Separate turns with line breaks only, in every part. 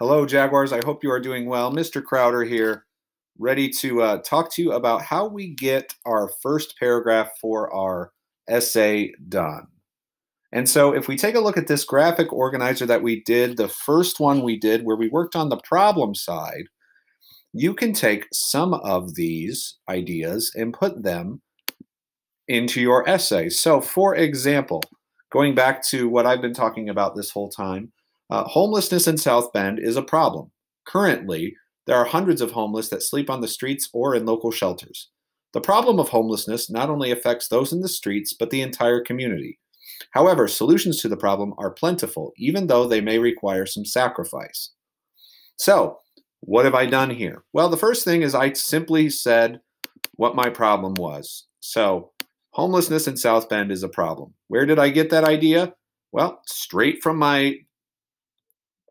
Hello, Jaguars. I hope you are doing well. Mr. Crowder here, ready to uh, talk to you about how we get our first paragraph for our essay done. And so, if we take a look at this graphic organizer that we did, the first one we did where we worked on the problem side, you can take some of these ideas and put them into your essay. So, for example, going back to what I've been talking about this whole time, uh, homelessness in South Bend is a problem. Currently, there are hundreds of homeless that sleep on the streets or in local shelters. The problem of homelessness not only affects those in the streets, but the entire community. However, solutions to the problem are plentiful, even though they may require some sacrifice. So, what have I done here? Well, the first thing is I simply said what my problem was. So, homelessness in South Bend is a problem. Where did I get that idea? Well, straight from my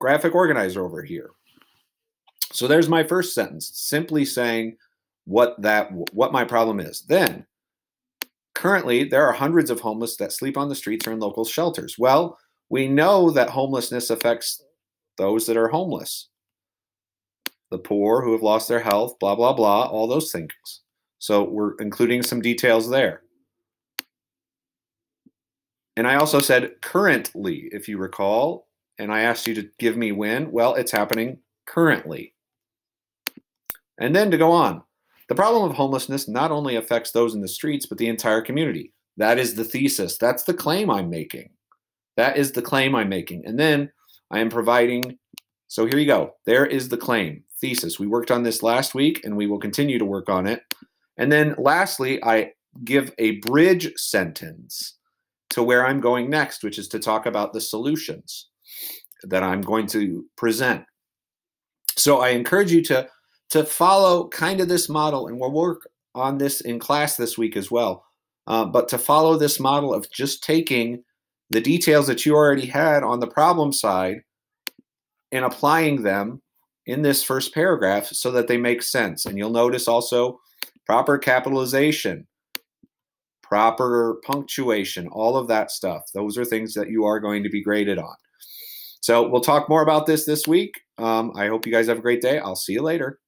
graphic organizer over here. So there's my first sentence, simply saying what that what my problem is. Then currently there are hundreds of homeless that sleep on the streets or in local shelters. Well, we know that homelessness affects those that are homeless. The poor who have lost their health, blah blah blah, all those things. So we're including some details there. And I also said currently, if you recall, and I asked you to give me when, well, it's happening currently. And then to go on, the problem of homelessness not only affects those in the streets, but the entire community. That is the thesis. That's the claim I'm making. That is the claim I'm making. And then I am providing. So here you go. There is the claim thesis. We worked on this last week and we will continue to work on it. And then lastly, I give a bridge sentence to where I'm going next, which is to talk about the solutions that I'm going to present. So I encourage you to, to follow kind of this model, and we'll work on this in class this week as well. Uh, but to follow this model of just taking the details that you already had on the problem side and applying them in this first paragraph so that they make sense. And you'll notice also proper capitalization, proper punctuation, all of that stuff. Those are things that you are going to be graded on. So we'll talk more about this this week. Um, I hope you guys have a great day. I'll see you later.